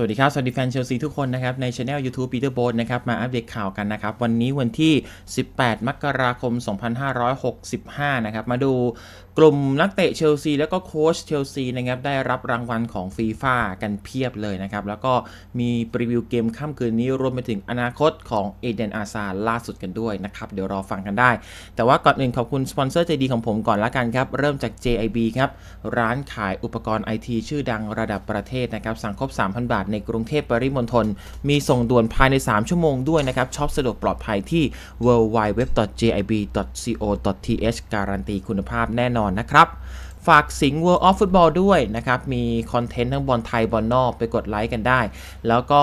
สวัสดีครับ สวัสดีแฟนเชลซีทุกคนนะครับ ในช anel YouTube Peter b o บนะครับ มาอัปเดตข่าวกันนะครับ วันนี้วันที่ 18 มกราคม 2565 นะครับ มาดูกลุ่มนักเตะเชลซีและก็โค้ชเชลซีนะครับ ได้รับรางวัลของฟีฟ่ากันเพียบเลยนะครับ แล้วก็มีรีวิวเกมค่ำคืนนี้รวมไปถึงอนาคตของเอเดนอาซาล่าสุดกันด้วยนะครับ เดี๋ยวรอฟังกันได้ แต่ว่าก่อนอื่นขอบคุณสปอนเซอร์ใจดีของผมก่อนละกันครับ เริ่มจาก JIB ครับร้านขายอุปกรณ์ไอทีชื่อดังระดับประเทศนะครับสั่งครบ 3,000 บาท ในกรุงเทพปริมณฑลมีส่งด่วนภายใน 3 ชั่วโมงด้วยนะครับช็อปสะดวกปลอดภัยที่ w w w j i b c o t h การันตีคุณภาพแน่นอนรนะครับ ฝากสิงห์ World of Football ด้วยนะครับ มีคอนเทนต์ทั้งบอลไทยบอลนอกไปกดไลค์กันได้ แล้วก็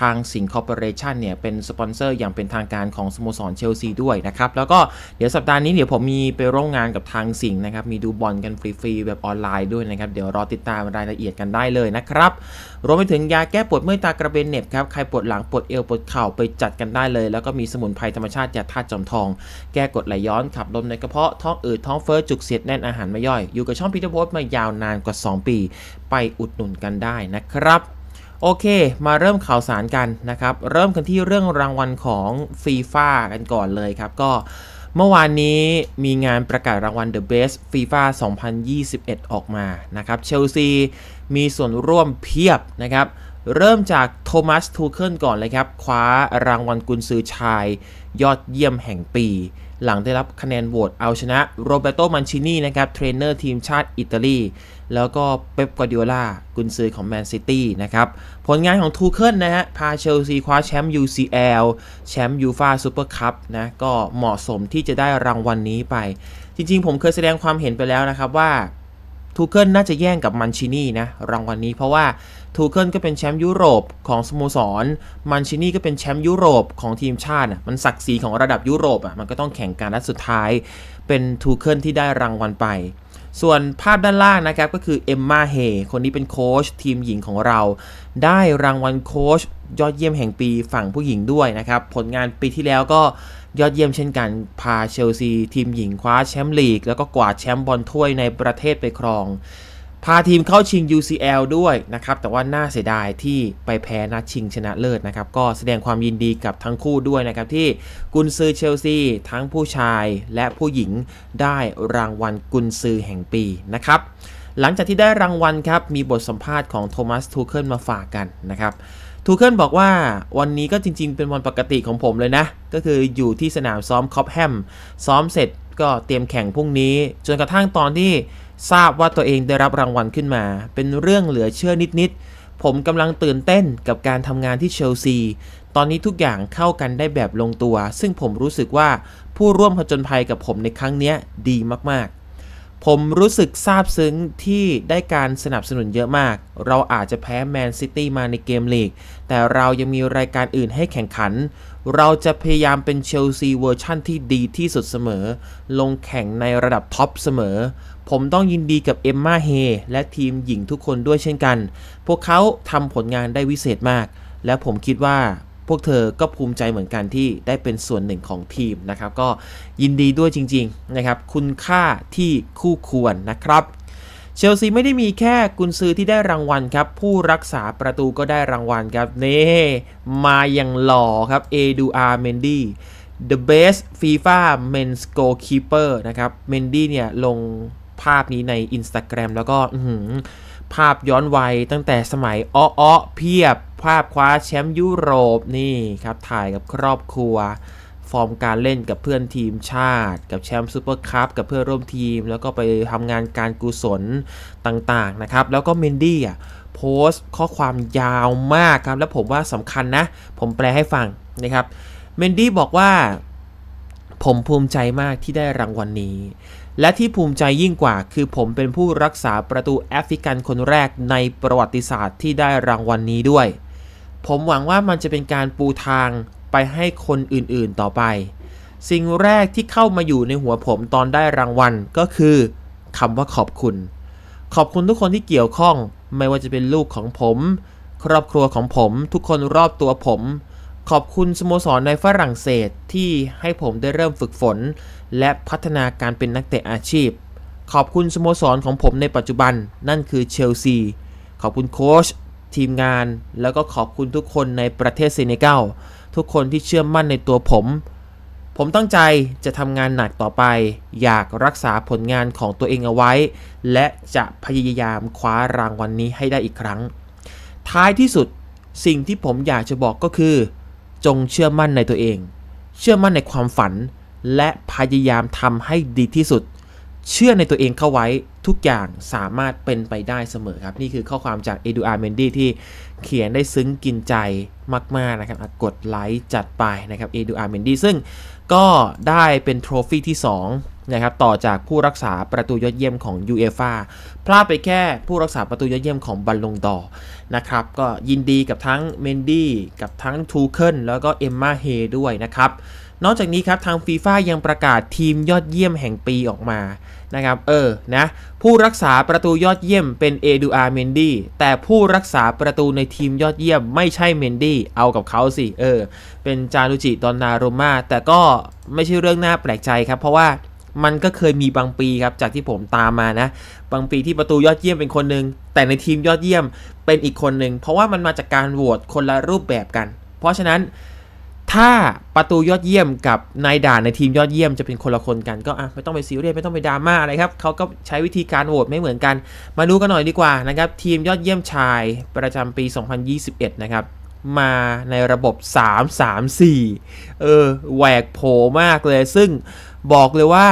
ทางสิงคอร์ปอเรชันเนี่ยเป็นสปอนเซอร์อย่างเป็นทางการของสโมสรเชลซีด้วยนะครับ แล้วก็เดี๋ยวสัปดาห์นี้เดี๋ยวผมมีไปร่วมงานกับทางสิงนะครับ มีดูบอลกันฟรีๆแบบออนไลน์ด้วยนะครับ เดี๋ยวรอติดตามรายละเอียดกันได้เลยนะครับ รวมไปถึงยาแก้ปวดเมื่อยตากระเบนเน็บครับ ใครปวดหลังปวดเอวปวดเข่าไปจัดกันได้เลย แล้วก็มีสมุนไพรธรรมชาติยาธาตุจอมทองแก้กดไหลย้อนขับลมในกระเพาะท้องอืดท้องเฟ้อจุกเสียดแน่นอาหารไม่ย่อย อยู่กับช่องพีเพจน์มายาวนานกว่า 2 ปี ไปอุดหนุนกันได้นะครับโอเค มาเริ่มข่าวสารกันนะครับ เริ่มกันที่เรื่องรางวัลของฟีฟ่ากันก่อนเลยครับ ก็เมื่อวานนี้มีงานประกาศรางวัล The Best FIFA 2021 ออกมานะครับ เชลซีมีส่วนร่วมเพียบนะครับ เริ่มจากโทมัสทูเคิลก่อนเลยครับคว้ารางวัลกุนซือชาย ยอดเยี่ยมแห่งปีหลังได้รับคะแนนโหวตเอาชนะโรเบโต มันชินีนะครับ เทรนเนอร์ทีมชาติอิตาลี แล้วก็เป๊ปกวาดิโอลา กุนซือของแมนซิตี้นะครับ ผลงานของทูเคิลนะฮะพาเชลซีคว้าแชมป์ UCL แชมป์ยูฟาซูเปอร์คัพนะก็เหมาะสมที่จะได้รางวัลนนี้ไป จริงๆ ผมเคยแสดงความเห็นไปแล้วนะครับว่า ทูเคิลน่าจะแย่งกับมันชินีนะรางวัลนนี้เพราะว่าทูเคิลก็เป็นแชมป์ยุโรปของสโมสรมันชินี่ก็เป็นแชมป์ยุโรปของทีมชาติ มันศักดิ์ศรีของระดับยุโรปอ่ะ มันก็ต้องแข่งการแัดสุดท้าย เป็นทูเคิลที่ได้รางวัลไป ส่วนภาพด้านล่างนะครับ ก็คือเอมมาเฮ คนนี้เป็นโค้ชทีมหญิงของเรา ได้รางวัลโค้ชยอดเยี่ยมแห่งปีฝั่งผู้หญิงด้วยนะครับ ผลงานปีที่แล้วก็ยอดเยี่ยมเช่นกันพาเชลซีทีมหญิงคว้าแชมป์ลีกแล้วก็กวาดแชมป์บอลถ้วยในประเทศไปครองพาทีมเข้าชิง UCL ด้วยนะครับ แต่ว่าน่าเสียดายที่ไปแพ้นัดชิงชนะเลิศนะครับก็แสดงความยินดีกับทั้งคู่ด้วยนะครับที่กุนซือเชลซีทั้งผู้ชายและผู้หญิงได้รางวัลกุนซือแห่งปีนะครับหลังจากที่ได้รางวัลครับมีบทสัมภาษณ์ของโทมัสทูเคิลมาฝากกันนะครับทูเคิลบอกว่าวันนี้ก็จริงๆ เป็นวันปกติของผมเลยนะ ก็คืออยู่ที่สนามซ้อมคอปแฮมซ้อมเสร็จก็เตรียมแข่งพรุ่งนี้ จนกระทั่งตอนที่ทราบว่าตัวเองได้รับรางวัลขึ้นมา เป็นเรื่องเหลือเชื่อนิดๆผมกำลังตื่นเต้นกับการทำงานที่เชลซี ตอนนี้ทุกอย่างเข้ากันได้แบบลงตัว ซึ่งผมรู้สึกว่าผู้ร่วมผจญภัยกับผมในครั้งนี้ดีมากๆ ผมรู้สึกซาบซึ้งที่ได้การสนับสนุนเยอะมาก เราอาจจะแพ้แมนซิตี้มาในเกมลีกแต่เรายังมีรายการอื่นให้แข่งขัน เราจะพยายามเป็นเชลซีเวอร์ชั่นที่ดีที่สุดเสมอ ลงแข่งในระดับท็อปเสมอผมต้องยินดีกับเอมมาเฮและทีมหญิงทุกคนด้วยเช่นกัน พวกเขาทำผลงานได้วิเศษมาก และผมคิดว่าพวกเธอก็ภูมิใจเหมือนกันที่ได้เป็นส่วนหนึ่งของทีมนะครับ ก็ยินดีด้วยจริง ๆ นะครับ คุณค่าที่คู่ควรนะครับ เชลซีไม่ได้มีแค่กุนซือที่ได้รางวัลครับ ผู้รักษาประตูก็ได้รางวัลครับนี่มาอย่างหล่อครับเอดูอาร์เมนดี้ The Best FIFA Men's Goalkeeper นะครับเมนดี้เนี่ยลงภาพนี้ใน Instagram แล้วก็ ภาพย้อนวัยตั้งแต่สมัย อ้อเพียบภาพคว้าแชมป์ยุโรป นี่ครับ ถ่ายกับครอบครัว ฟอร์มการเล่นกับเพื่อนทีมชาติ กับแชมป์ซูเปอร์คัพกับเพื่อนร่วมทีมแล้วก็ไปทำงานการกุศลต่างๆนะครับ แล้วก็เมนดี้อ่ะโพสต์ข้อความยาวมากครับ และผมว่าสำคัญนะ ผมแปลให้ฟังนะครับ เมนดี้บอกว่าผมภูมิใจมากที่ได้รางวัลนนี้และที่ภูมิใจยิ่งกว่า คือผมเป็นผู้รักษาประตูแอฟริกันคนแรกในประวัติศาสตร์ที่ได้รางวัลนนี้ด้วย ผมหวังว่ามันจะเป็นการปูทางไปให้คนอื่นๆต่อไป สิ่งแรกที่เข้ามาอยู่ในหัวผมตอนได้รางวัลก็คือคำว่าขอบคุณ ขอบคุณทุกคนที่เกี่ยวข้อง ไม่ว่าจะเป็นลูกของผม ครอบครัวของผม ทุกคนรอบตัวผม ขอบคุณสโมสรในฝรั่งเศสที่ให้ผมได้เริ่มฝึกฝนและพัฒนาการเป็นนักเตะอาชีพ ขอบคุณสโมสรของผมในปัจจุบัน นั่นคือเชลซี ขอบคุณโค้ชทีมงาน แล้วก็ขอบคุณทุกคนในประเทศเซเนกัลทุกคนที่เชื่อมั่นในตัวผม ผมตั้งใจจะทำงานหนักต่อไป อยากรักษาผลงานของตัวเองเอาไว้ และจะพยายามคว้ารางวัลนนี้ให้ได้อีกครั้ง ท้ายที่สุดสิ่งที่ผมอยากจะบอกก็คือ จงเชื่อมั่นในตัวเอง เชื่อมั่นในความฝันและพยายามทำให้ดีที่สุด เชื่อในตัวเองเข้าไว้ทุกอย่างสามารถเป็นไปได้เสมอครับ นี่คือข้อความจากเอดูอาร์เมนดี้ที่เขียนได้ซึ้งกินใจมากๆนะครับกดไลค์จัดไปนะครับเอดูอาร์เมนดี้ซึ่งก็ได้เป็นโทรฟี่ที่2 นะครับ ต่อจากผู้รักษาประตูยอดเยี่ยมของยูเอฟ่าพลาดไปแค่ผู้รักษาประตูยอดเยี่ยมของบัลลงดอนะครับ ก็ยินดีกับทั้งเมนดี้กับทั้งทูเคิลแล้วก็เอมมาเฮด้วยนะครับนอกจากนี้ครับทางฟีฟ่ายังประกาศทีมยอดเยี่ยมแห่งปีออกมานะครับเออนะ ผู้รักษาประตูยอดเยี่ยมเป็นเอดูอาร์เมนดี้แต่ผู้รักษาประตูในทีมยอดเยี่ยมไม่ใช่เมนดี้เอากับเขาสิเออเป็นจานุจิดอนนาโรมาแต่ก็ไม่ใช่เรื่องน่าแปลกใจครับ เพราะว่ามันก็เคยมีบางปีครับจากที่ผมตามมานะ บางปีที่ประตูยอดเยี่ยมเป็นคนหนึ่งแต่ในทีมยอดเยี่ยมเป็นอีกคนหนึ่งเพราะว่ามันมาจากการโหวตคนละรูปแบบกัน เพราะฉะนั้นถ้าประตูยอดเยี่ยมกับนายด่านในทีมยอดเยี่ยมจะเป็นคนละคนกัน ก็อ่ะ ไม่ต้องไปซีเรียสไม่ต้องไปดราม่าอะไรครับเขาก็ใช้วิธีการโหวตไม่เหมือนกัน มาดูกันหน่อยดีกว่านะครับ ทีมยอดเยี่ยมชายประจำปี 2021 นะครับ มาในระบบ 334 เออแหวกโผมากเลย ซึ่งบอกเลยว่า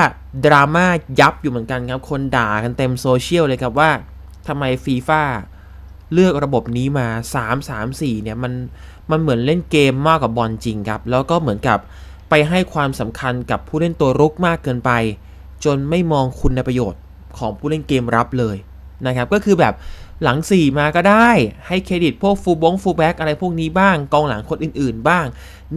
ดราม่ายับอยู่เหมือนกันครับ คนด่ากันเต็มโซเชียลเลยครับว่าทำไมฟีฟ่า FIFA เลือกระบบนี้มา3 3 4เนี่ยมันมันเหมือนเล่นเกมมากกว่าบอลจริงครับแล้วก็เหมือนกับไปให้ความสำคัญกับผู้เล่นตัวรุกมากเกินไป จนไม่มองคุณประโยชน์ของผู้เล่นเกมรับเลยนะครับก็คือแบบหลัง4มาก็ได้ให้เครดิตพวกฟูบงฟูแบ็กอะไรพวกนี้บ้าง กองหลังคนอื่นๆ บ้าง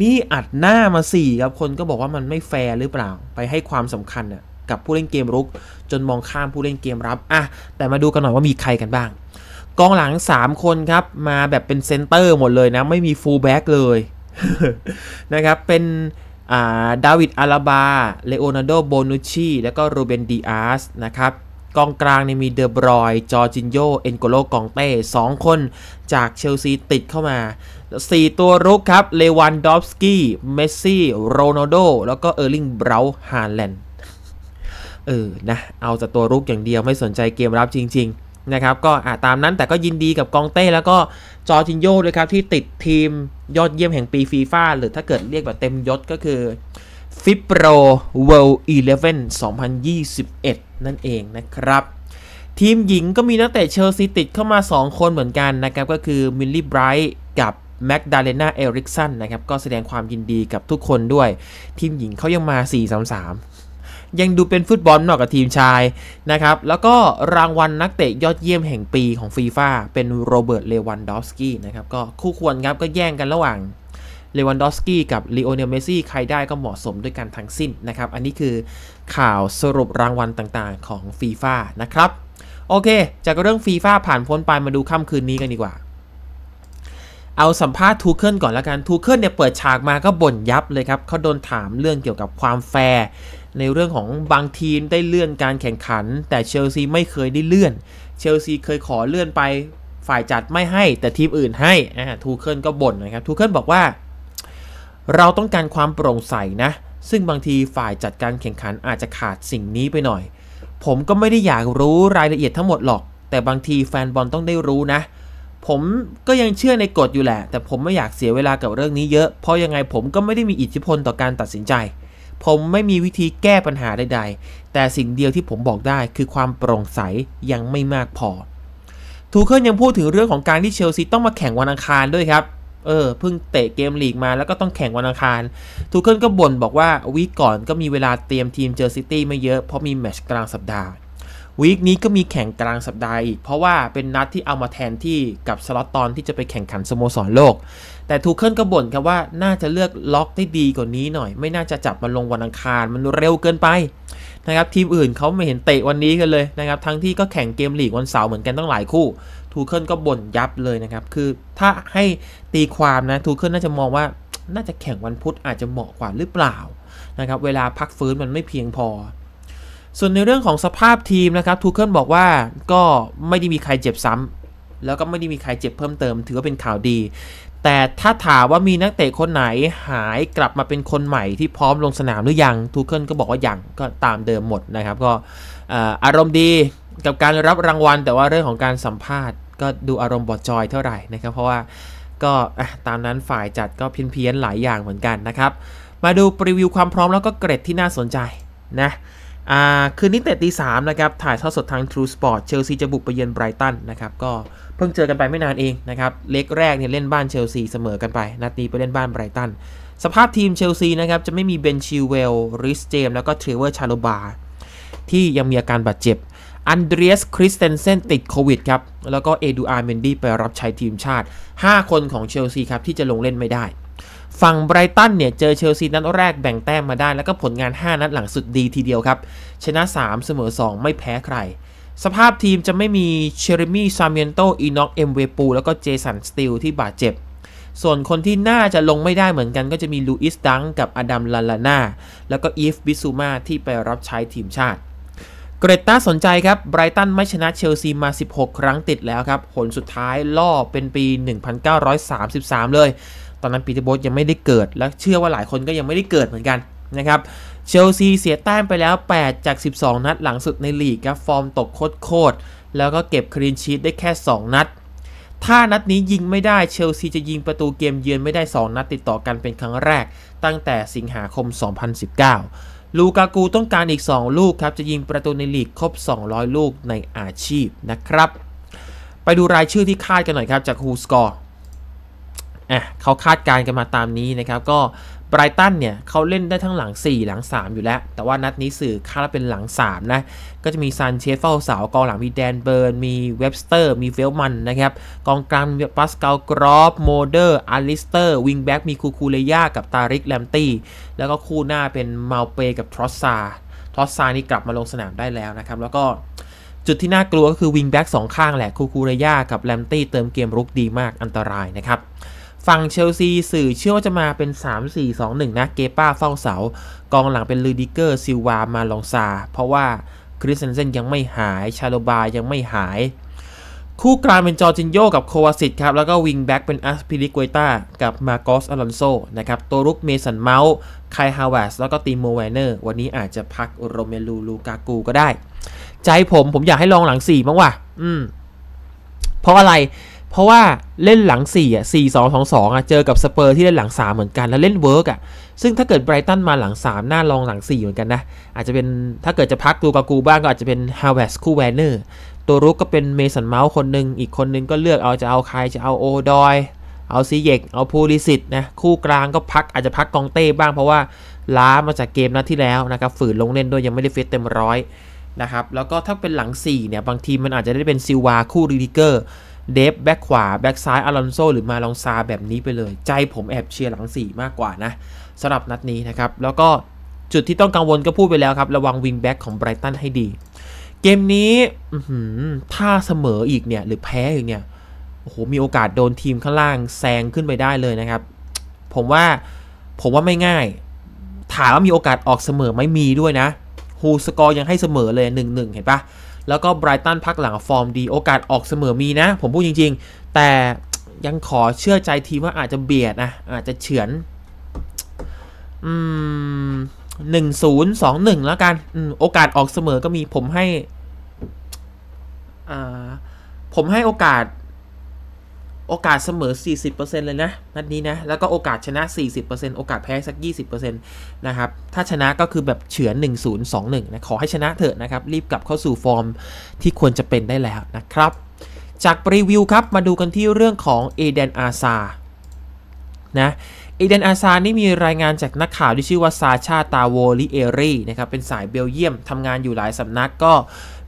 นี่อัดหน้ามา 4ครับคนก็บอกว่ามันไม่แฟร์หรือเปล่า ไปให้ความสำคัญกับผู้เล่นเกมรุก จนมองข้ามผู้เล่นเกมรับอ่ะแต่มาดูกันหน่อยว่ามีใครกันบ้างกองหลัง 3 คนครับ มาแบบเป็นเซนเตอร์หมดเลยนะ ไม่มีฟูลแบ็กเลย นะครับ เป็นดาวิดอาราบา เลโอนาร์โดโบนูชีแล้วก็โรเบนดีอาสนะครับกองกลางเนี่ยมีเดอบรอยจอร์จินโยเอนโกโลกองเต้สองคนจากเชลซีติดเข้ามา 4 ตัวรุกครับเลวันดอฟสกี้เมสซี่โรนัลโดแล้วก็เออร์ลิงเบราฮาแลนด์เออนะเอาแต่ตัวรุกอย่างเดียวไม่สนใจเกมรับจริงๆนะครับก็อาตามนั้นแต่ก็ยินดีกับกองเต้แล้วก็จอจินโยด้วยครับที่ติดทีมยอดเยี่ยมแห่งปีฟีฟ่าหรือถ้าเกิดเรียกแบบเต็มยศก็คือฟิโปรเวเลนสอีิบเอ็ดนั่นเองนะครับ ทีมหญิงก็มีนักเตะเชลซีติดเข้ามา 2 คนเหมือนกันนะครับก็คือมิลลี่ไบรท์กับแม็กดาเลนาเอริกสันนะครับก็แสดงความยินดีกับทุกคนด้วย ทีมหญิงเขายังมา 4-3-3ยังดูเป็นฟุตบอลนอกกับทีมชายนะครับแล้วก็รางวัลนักเตะยอดเยี่ยมแห่งปีของฟีฟ่าเป็นโรเบิร์ต เลวันดอฟสกี้นะครับก็คู่ควรครับก็แย่งกันระหว่างเลวันดอฟสกี้กับลีโอเนลเมซี่ใครได้ก็เหมาะสมด้วยกันทั้งสิ้นนะครับ อันนี้คือข่าวสรุปรางวัลต่างๆของฟีฟ่านะครับโอเคจากเรื่องฟีฟ่าผ่านพ้นไปมาดูค่ำคืนนี้กันดีกว่าเอาสัมภาษณ์ทูเคิลก่อนละกันทูเคิลเนี่ยเปิดฉากมาก็บ่นยับเลยครับเขาโดนถามเรื่องเกี่ยวกับความแฟร์ในเรื่องของบางทีมได้เลื่อนการแข่งขัน แต่เชลซีไม่เคยได้เลื่อนเชลซีเคยขอเลื่อนไปฝ่ายจัดไม่ให้แต่ทีมอื่นให้ทูเคิลก็บ่นนะครับทูเคิลบอกว่าเราต้องการความโปร่งใสนะ ซึ่งบางทีฝ่ายจัดการแข่งขันอาจจะขาดสิ่งนี้ไปหน่อย ผมก็ไม่ได้อยากรู้รายละเอียดทั้งหมดหรอก แต่บางทีแฟนบอลต้องได้รู้นะเผมก็ยังเชื่อในกฎอยู่แหละ แต่ผมไม่อยากเสียเวลากับเรื่องนี้เยอะ เพราะยังไงผมก็ไม่ได้มีอิทธิพลต่อการตัดสินใจ ผมไม่มีวิธีแก้ปัญหาใดๆ แต่สิ่งเดียวที่ผมบอกได้คือความโปร่งใสยังไม่มากพอ ทูเคิลยังพูดถึงเรื่องของการที่เชลซีต้องมาแข่งวันอังคารด้วยครับ เออ เพิ่งเตะเกมลีกมาแล้วก็ต้องแข่งวันอังคาร ทูเคิลก็บ่นบอกว่าวีก่อนก็มีเวลาเตรียมทีมเจอซิตี้ไม่เยอะเพราะมีแมตช์กลางสัปดาห์วีคนี้ก็มีแข่งกลางสัปดาห์อีก เพราะว่าเป็นนัดที่เอามาแทนที่กับสล็อตตอนที่จะไปแข่งขันสโมสรโลก แต่ทูเคิลก็บ่นครับว่าน่าจะเลือกล็อกได้ดีกว่านี้หน่อยไม่น่าจะจับมันลงวันอังคารมันเร็วเกินไปนะครับทีมอื่นเขาไม่เห็นเตะวันนี้กันเลยนะครับ ทั้งที่ก็แข่งเกมลีกวันเสาร์เหมือนกันตั้งหลายคู่ทูเคิลก็บ่นยับเลยนะครับคือถ้าให้ตีความนะทูเคิลน่าจะมองว่าน่าจะแข่งวันพุธอาจจะเหมาะกว่าหรือเปล่านะครับเวลาพักฟื้นมันไม่เพียงพอส่วนในเรื่องของสภาพทีมนะครับ ทูเคิลบอกว่าก็ไม่ได้มีใครเจ็บซ้ำ แล้วก็ไม่ได้มีใครเจ็บเพิ่มเติมถือว่าเป็นข่าวดี แต่ถ้าถามว่ามีนักเตะคนไหนหายกลับมาเป็นคนใหม่ที่พร้อมลงสนามหรือยัง ทูเคิลก็บอกว่ายังก็ตามเดิมหมดนะครับ ก็อารมณ์ดีกับการรับรางวัล แต่ว่าเรื่องของการสัมภาษณ์ ก็ดูอารมณ์บอดจอยเท่าไหร่นะครับ เพราะว่าก็ตามนั้นฝ่ายจัดก็เพี้ยนๆหลายอย่างเหมือนกันนะครับ มาดูรีวิวความพร้อมแล้วก็เกรดที่น่าสนใจนะคืนนี้เตะตีสามนะครับ ถ่ายทอดสดทาง True Sport เชลซีจะบุกไปเยือนไบรตันนะครับ ก็เพิ่งเจอกันไปไม่นานเองนะครับ เล็กแรกเนี่ยเล่นบ้านเชลซีเสมอกันไปนัดนี้ไปเล่นบ้านไบรตัน สภาพทีมเชลซีนะครับ จะไม่มีเบนชิวเวลริสเจมแล้วก็เทรเวอร์ชาโลบาที่ยังมีอาการบาดเจ็บ อันเดรียสคริสเตนเซนติดโควิดครับแล้วก็เอดูอาร์เมนดี้ไปรับใช้ทีมชาติ 5 คนของเชลซีครับที่จะลงเล่นไม่ได้ฝั่งไบรตันเนี่ยเจอเชลซีนัดแรกแบ่งแต้มมาได้ แล้วก็ผลงาน 5นัดหลังสุดดีทีเดียวครับ ชนะ 3 เสมอ2 ไม่แพ้ใคร สภาพทีมจะไม่มีเชอร์มี่ซามิเอนโตอีน็อก เอ็มเวปู แล้วก็เจสันสติลที่บาดเจ็บ ส่วนคนที่น่าจะลงไม่ได้เหมือนกันก็จะมีลูอิสดังกับอดัมลาลาน่า แล้วก็อีฟ บิซูมาที่ไปรับใช้ทีมชาติ เกรตตาสนใจครับไบรตันไม่ชนะเชลซีมา16 ครั้งติดแล้วครับผลสุดท้ายล่อเป็นปี 1933 เลยตอนนั้นปีเตอร์โบสยังไม่ได้เกิดและเชื่อว่าหลายคนก็ยังไม่ได้เกิดเหมือนกันนะครับเชลซีเสียแต้มไปแล้ว 8 จาก 12 นัดหลังสุดในลีกครับ ฟอร์มตกโคตรๆแล้วก็เก็บคลีนชีตได้แค่ 2 นัด ถ้านัดนี้ยิงไม่ได้ เชลซีจะยิงประตูเกมเยือนไม่ได้ 2 นัดติดต่อกันเป็นครั้งแรกตั้งแต่สิงหาคม 2019 ลูกากูต้องการอีก 2 ลูกครับจะยิงประตูในลีกครบ 200 ลูกในอาชีพนะครับ ไปดูรายชื่อที่คาดกันหน่อยครับจากฮูสกอร์อ่ะเขาคาดการณ์กันมาตามนี้นะครับ ก็ไบรตันเนี่ยเขาเล่นได้ทั้งหลัง 4 หลัง 3 อยู่แล้ว แต่ว่านัดนี้สื่อคาดว่าเป็นหลัง 3 นะ ก็จะมีซันเชสเฝ้าเสากองหลังมีแดนเบิร์นมีเว็บสเตอร์มีเฟลมันนะครับ กองกลางมีปัสกาลกรอฟโมเดอร์อาริสเตอร์วิงแบ็กมีคูคูเลยากับตาริกแลมตี้แล้วก็คู่หน้าเป็นมาเปกับทรอสซาทรอสซานี่กลับมาลงสนามได้แล้วนะครับแล้วก็จุดที่น่ากลัวก็คือวิงแบ็กสองข้างแหละคูคูเรย่ากับแลมตี้เติมเกมรุกดีมากอันตรายนะครับฝั่งเชลซีสื่อเชื่อว่าจะมาเป็น 3 4 2 1 นะเกป้าเฝ้าเสากองหลังเป็นลูดิเกอร์ซิลวามาลองซาเพราะว่าคริสเซนเซนยังไม่หายชาโลบายังไม่หาย คู่กลางเป็นจอร์จินโยกับโควาสิตครับ แล้วก็วิงแบ็กเป็นอัสพิริกเวต้ากับมาโกสอลอนโซนะครับ ตัวรุกเมสันเมาส์ไคฮาวเวสแล้วก็ตีโมแวนเนอร์วันนี้อาจจะพักโรเมลูลูกากูก็ได้ ใจผมผมอยากให้ลองหลัง4บ้างว่ะอืมเพราะอะไรเพราะว่าเล่นหลัง 4 อ่ะ 4 2 2 2อ่ะเจอกับสเปอร์ที่เล่นหลัง 3 เหมือนกันแล้วเล่นเวิร์กอ่ะซึ่งถ้าเกิดไบรตันมาหลัง 3 หน้าลองหลัง 4 เหมือนกันนะ อาจจะเป็น ถ้าเกิดจะพักดูกากูบ้างก็อาจจะเป็นฮาวเวสคู่แวนเนอร์ ตัวรุกก็เป็นเมสันเมาส์คนหนึ่งอีกคนนึงก็เลือกเอาจะเอาใครจะเอาโอดอยเอาซีเยกเอาพูลิสิตนะคู่กลางก็พักอาจจะพักกองเต้บ้าง เพราะว่าล้ามาจากเกมนัดที่แล้วนะครับฝืนลงเล่นด้วยยังไม่ได้ฟิตเต็มร้อยนะครับแล้วก็ถ้าเป็นหลัง4เนี่ยบางทีมันอาจจะได้เป็นซิลวาคู่รีดิเกอร์เดฟแบ็กขวาแบ็กซ้ายอารอนโซหรือมาลองซา แบบนี้ไปเลย ใจผมแอบเชียร์หลัง 4 มากกว่านะสำหรับนัดนี้นะครับ แล้วก็จุดที่ต้องกังวลก็พูดไปแล้วครับ ระวังวิงแบ็กของไบรตันให้ดี เกมนี้ ถ้าเสมออีกเนี่ย หรือแพ้อีกเนี่ยโอ้โห มีโอกาสโดนทีมข้างล่างแซงขึ้นไปได้เลยนะครับ ผมว่าผมว่าไม่ง่าย ถามว่ามีโอกาสออกเสมอไม่มีด้วยนะฮูสกอร์ยังให้เสมอเลย1-1เห็นปะแล้วก็ไบรตันพักหลังฟอร์มดีโอกาสออกเสมอมีนะผมพูดจริง ๆ แต่ยังขอเชื่อใจทีมว่าอาจจะเบียดนะอาจจะเฉือน อืมหนึ่งศูนย์สองหนึ่งแล้วกันโอกาสออกเสมอก็มีผมให้ อ่าผมให้โอกาสโอกาสเสมอ 40%เลยนะ นัดนี้นะ แล้วก็โอกาสชนะ 40%โอกาสแพ้สัก 20%นะครับ ถ้าชนะก็คือแบบเฉือน 1-0 2-1 นะ ขอให้ชนะเถอะนะครับ รีบกลับเข้าสู่ฟอร์ม ที่ควรจะเป็นได้แล้วนะครับ จากรีวิวครับ มาดูกันที่เรื่องของเอเดนอาซานะเอเดนอาซานี่มีรายงานจากนักข่าวที่ชื่อว่าซาชาตาโวลิเอรีนะครับ เป็นสายเบลเยียม ทำงานอยู่หลายสำนัก ก็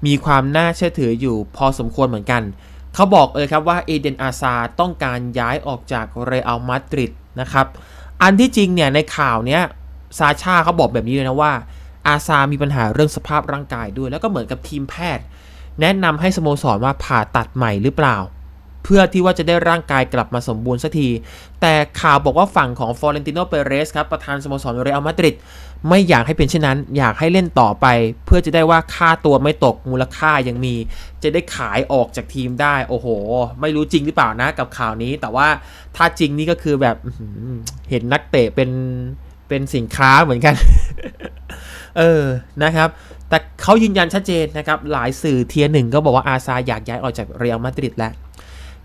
มีความน่าเชื่อถืออยู่พอสมควรเหมือนกันเขาบอกเลยครับว่าเอเดนอาซาต้องการย้ายออกจากเรอัลมาดริดนะครับ อันที่จริงเนี่ยในข่าวเนี้ยซาชาเขาบอกแบบนี้เลยนะว่า อาซามีปัญหาเรื่องสภาพร่างกายด้วย แล้วก็เหมือนกับทีมแพทย์ แนะนำให้สโมสรว่าผ่าตัดใหม่หรือเปล่า เพื่อที่ว่าจะได้ร่างกายกลับมาสมบูรณ์สักที แต่ข่าวบอกว่าฝั่งของฟลอเรนติโนเปเรสครับประธานสโมสรเรอัลมาดริดไม่อยากให้เป็นเช่นนั้น อยากให้เล่นต่อไป เพื่อจะได้ว่าค่าตัวไม่ตกมูลค่ายังมี จะได้ขายออกจากทีมได้ โอ้โห ไม่รู้จริงหรือเปล่านะกับข่าวนี้ แต่ว่าถ้าจริงนี่ก็คือแบบเห็นนักเตะเป็นเป็นสินค้าเหมือนกัน เออนะครับ แต่เขายืนยันชัดเจนนะครับ หลายสื่อเทียหนึ่งก็บอกว่าอาซาอยากย้ายออกจากเรอัลมาดริดแล้ว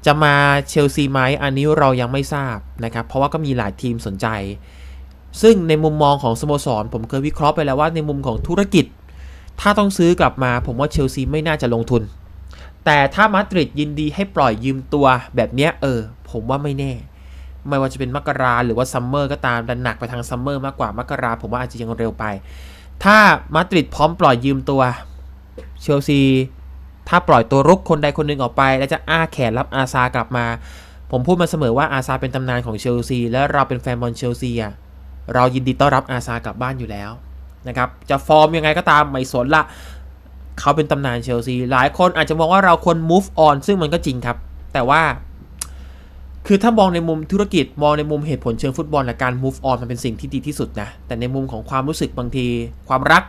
จะมาเชลซีไหมอันนี้เรายังไม่ทราบนะครับ เพราะว่าก็มีหลายทีมสนใจซึ่งในมุมมองของสโมสร ผมเคยวิเคราะห์ไปแล้วว่าในมุมของธุรกิจ ถ้าต้องซื้อกลับมาผมว่าเชลซีไม่น่าจะลงทุน แต่ถ้ามาดริดยินดีให้ปล่อยยืมตัวแบบนี้เออผมว่าไม่แน่ ไม่ว่าจะเป็นมกราหรือว่าซัมเมอร์ก็ตามดันหนักไปทางซัมเมอร์มากกว่ามกราผมว่าอาจจะยังเร็วไป ถ้ามาดริดพร้อมปล่อยยืมตัวเชลซีถ้าปล่อยตัวรุกคนใดคนหนึ่งออกไป แล้วจะอ้าแขนรับอาซากลับมาผมพูดมาเสมอว่าอาซาเป็นตำนานของเชลซีและเราเป็นแฟนบอลเชลซีอ่ะเรายินดีต้อนรับอาซากลับบ้านอยู่แล้วนะครับจะฟอร์มยังไงก็ตาม ไม่สนละ เขาเป็นตำนานเชลซี หลายคนอาจจะมองว่าเราควร move on ซึ่งมันก็จริงครับ แต่ว่า คือถ้ามองในมุมธุรกิจมองในมุมเหตุผลเชิงฟุตบอล และการ move on มันเป็นสิ่งที่ดีที่สุดนะ แต่ในมุมของความรู้สึกบางที ความรัก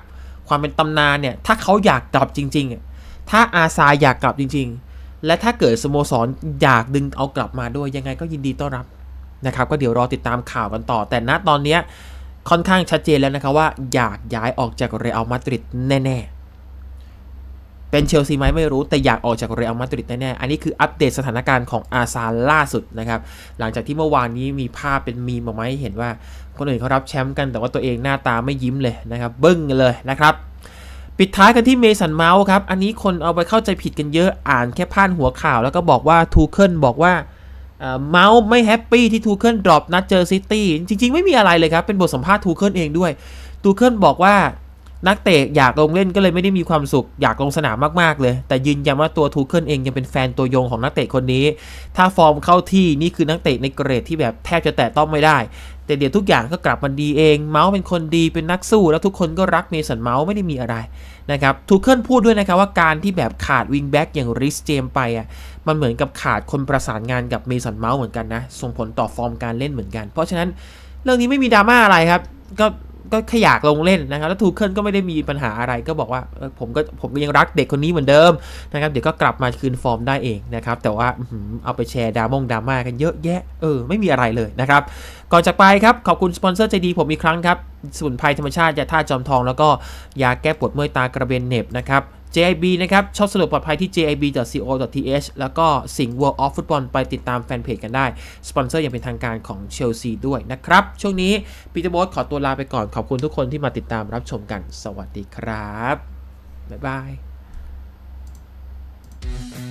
ความเป็นตำนานเนี่ยถ้าเขาอยากกลับจริง ๆ ถ้าอาซาอยากกลับจริง ๆ และถ้าเกิดสโมสรอยากดึงเอากลับมาด้วย ยังไงก็ยินดีต้อนรับนะครับก็เดี๋ยวรอติดตามข่าวกันต่อ แต่ณตอนนี้ค่อนข้างชัดเจนแล้วนะครับว่าอยากย้ายออกจากเรอัลมาดริดแน่ ๆ เป็นเชลซีไหมไม่รู้แต่อยากออกจากเรอัลมาดริดแน่ ๆ อันนี้คืออัปเดตสถานการณ์ของอาซาล่าสุดนะครับหลังจากที่เมื่อวานนี้มีภาพเป็นมีมออกมาให้เห็นว่า คนอื่นเขารับแชมป์กัน แต่ว่าตัวเองหน้าตาไม่ยิ้มเลยนะครับบึ้งเลยนะครับปิดท้ายกันที่เมสันเมาส์ครับอันนี้คนเอาไปเข้าใจผิดกันเยอะอ่านแค่ผ่านหัวข่าวแล้วก็บอกว่าทูเคิลบอกว่าเมาส์ไม่แฮปปี้ที่ทูเคิลดรอปนัดเจอซิตี้ จริง ๆไม่มีอะไรเลยครับ เป็นบทสัมภาษณ์ทูเคิลเองด้วย ทูเคิลบอกว่านักเตะอยากลงเล่นก็เลยไม่ได้มีความสุขอยากลงสนามมากๆเลย แต่ยืนยันว่าตัวทูเคิลเองยังเป็นแฟนตัวยงของนักเตะคนนี้ ถ้าฟอร์มเข้าที่นี่คือนักเตะในเกรดที่แบบแทบจะแตะต้องไม่ได้ แต่เดี๋ยวทุกอย่างก็กลับมาดีเอง เมาส์เป็นคนดีเป็นนักสู้แล้วทุกคนก็รักเมสันเมาส์ไม่ได้มีอะไรนะครับทูเคิลพูดด้วยนะครับว่าการที่แบบขาดวิงแบ็กอย่างริสเจมไปอ่ะ มันเหมือนกับขาดคนประสานงานกับเมสันเมาส์เหมือนกันนะ ส่งผลต่อฟอร์มการเล่นเหมือนกัน เพราะฉะนั้นเรื่องนี้ไม่มีดราม่าอะไรครับ ก็ก็ขยากลงเล่นนะครับแล้วทูเคิลก็ไม่ได้มีปัญหาอะไร ก็บอกว่าผมก็ผมก็ยังรักเด็กคนนี้เหมือนเดิมนะครับเดี๋ยวก็กลับมาคืน ฟอร์มได้เองนะครับ แต่ว่าเอาไปแชร์ดามงดราม่ากันเยอะแยะเออไม่มีอะไรเลยนะครับก่อนจากไปครับขอบคุณสปอนเซอร์ใจดีผมอีกครั้งครับสมุนไพรธรรมชาติ ยา่าจอมทองแล้วก็ยาแก้ปวดเมื่อยตากระเบนเน็บนะครับ JIB นะครับชอบสรุปปลอดภัยที่ jib.co.th แล้วก็สิงห์ World of Football ไปติดตามแฟนเพจกันได้ สปอนเซอร์อย่างเป็นทางการของเชลซีด้วยนะครับ ช่วงนี้ปีเตอร์บอสขอตัวลาไปก่อนขอบคุณทุกคนที่มาติดตามรับชมกันสวัสดีครับ บ๊ายบาย